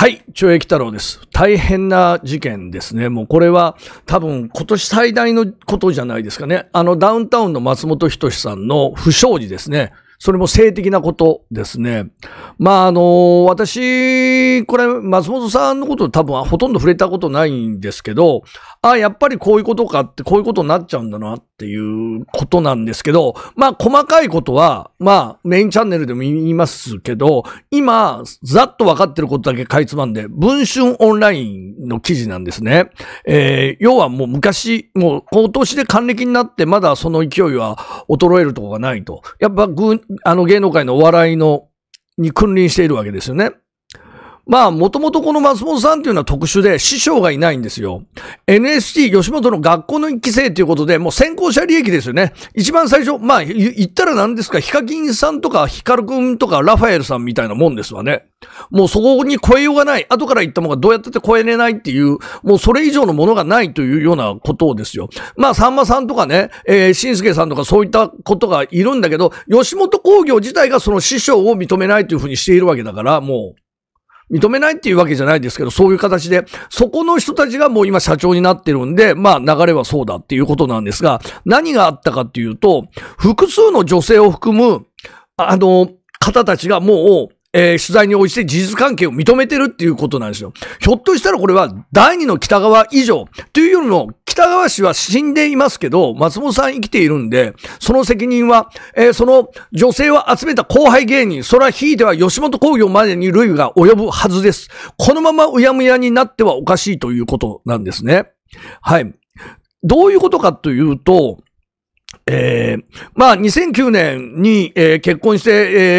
はい、懲役太郎です。大変な事件ですね。もうこれは多分今年最大のことじゃないですかね。あのダウンタウンの松本人志さんの不祥事ですね。それも性的なことですね。まあ、あの、私、これ、松本さんのこと多分ほとんど触れたことないんですけど、あ、やっぱりこういうことかって、こういうことになっちゃうんだなっていうことなんですけど、まあ、細かいことは、まあ、メインチャンネルでも言いますけど、今、ざっと分かってることだけかいつまんで、文春オンラインの記事なんですね。えー、要はもう昔、もう今年で還暦になって、まだその勢いは衰えるとこがないと。やっぱあの芸能界のお笑いの、に君臨しているわけですよね。まあ、もともとこの松本さんっていうのは特殊で、師匠がいないんですよ。NST 吉本の学校の一期生ということで、もう先行者利益ですよね。一番最初、まあ、言ったら何ですか、ヒカキンさんとかヒカル君とかラファエルさんみたいなもんですわね。もうそこに超えようがない。後から言ったものがどうやってて超えれないっていう、もうそれ以上のものがないというようなことですよ。まあ、さんまさんとかね、えー、しんすけさんとかそういったことがいるんだけど、吉本工業自体がその師匠を認めないというふうにしているわけだから、もう。認めないっていうわけじゃないですけど、そういう形で、そこの人たちがもう今社長になってるんで、まあ流れはそうだっていうことなんですが、何があったかっていうと、複数の女性を含む、あの、方たちがもう、えー、取材に応じて事実関係を認めてるっていうことなんですよ。ひょっとしたらこれは第二の北川以上というよりも北川氏は死んでいますけど、松本さん生きているんで、その責任は、えー、その女性を集めた後輩芸人、それはひいては吉本興業までに類が及ぶはずです。このままうやむやになってはおかしいということなんですね。はい。どういうことかというと、えー、まあ、2009年に、えー、結婚して、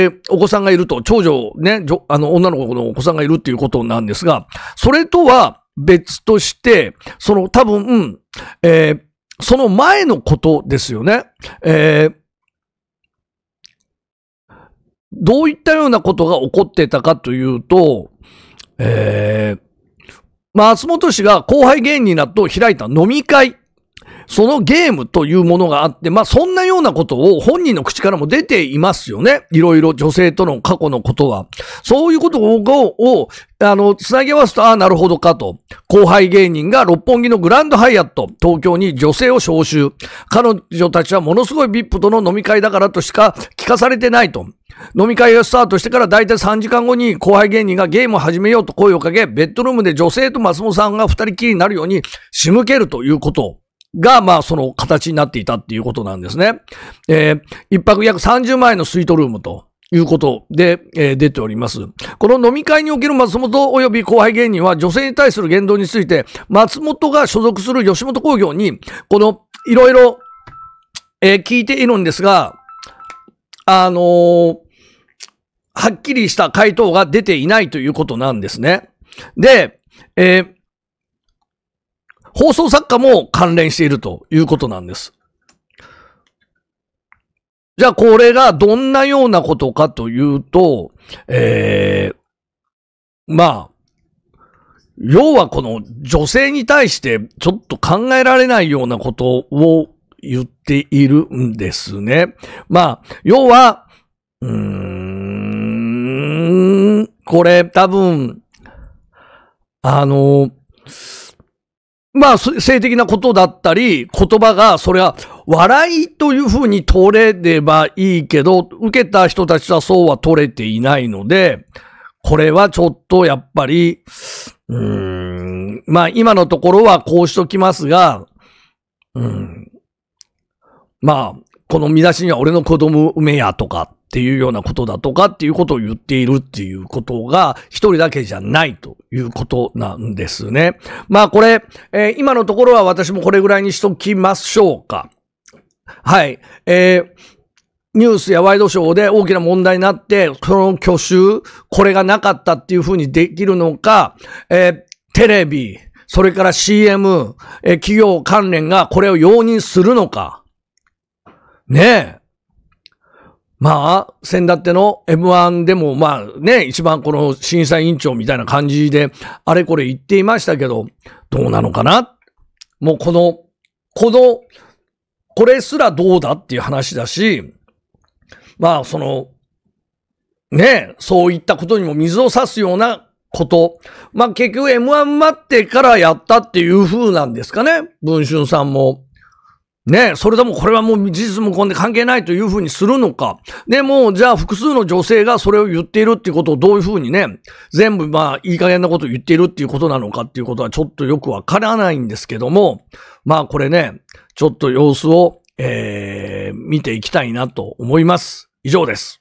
えー、お子さんがいると、長女、ね、あの、女の子のお子さんがいるっていうことなんですが、それとは別として、その、多分、うん、えー、その前のことですよね。えー、どういったようなことが起こってたかというと、えー、松本氏が後輩芸人になっと開いた飲み会そのゲームというものがあって、まあ、そんなようなことを本人の口からも出ていますよね。いろいろ女性との過去のことは。そういうことを、あの、つなぎ合わと、ああ、なるほどかと。後輩芸人が六本木のグランドハイアット、東京に女性を招集。彼女たちはものすごい VIP との飲み会だからとしか聞かされてないと。飲み会がスタートしてから大体3時間後に後輩芸人がゲームを始めようと声をかけ、ベッドルームで女性と松本さんが二人きりになるように仕向けるということを。が、まあ、その形になっていたっていうことなんですね。えー、一泊約30万円のスイートルームと。いうことで、えー、出ております。この飲み会における松本及び後輩芸人は女性に対する言動について、松本が所属する吉本工業に、この、いろいろ、えー、聞いているんですが、あのー、はっきりした回答が出ていないということなんですね。で、えー放送作家も関連しているということなんです。じゃあこれがどんなようなことかというと、ええー、まあ、要はこの女性に対してちょっと考えられないようなことを言っているんですね。まあ、要は、うーん、これ多分、あの、まあ、性的なことだったり、言葉が、それは、笑いというふうに取れればいいけど、受けた人たちはそうは取れていないので、これはちょっとやっぱり、うん、まあ今のところはこうしときますが、うん、まあ、この見出しには俺の子供梅めやとかっていうようなことだとかっていうことを言っているっていうことが一人だけじゃないということなんですね。まあこれ、えー、今のところは私もこれぐらいにしときましょうか。はい。えーニュースやワイドショーで大きな問題になって、その挙手、これがなかったっていうふうにできるのか、えー、テレビ、それから CM、えー、企業関連がこれを容認するのか。ねえ。まあ、先だっての M1 でも、まあね、一番この審査委員長みたいな感じで、あれこれ言っていましたけど、どうなのかなもうこの、この、これすらどうだっていう話だし、まあ、その、ね、そういったことにも水を差すようなこと。まあ、結局 M1 待ってからやったっていう風なんですかね。文春さんも。ねそれともこれはもう事実無根で関係ないというふうにするのか。でも、じゃあ複数の女性がそれを言っているっていうことをどういうふうにね、全部まあいい加減なことを言っているっていうことなのかっていうことはちょっとよくわからないんですけども、まあこれね、ちょっと様子を、えー、見ていきたいなと思います。以上です。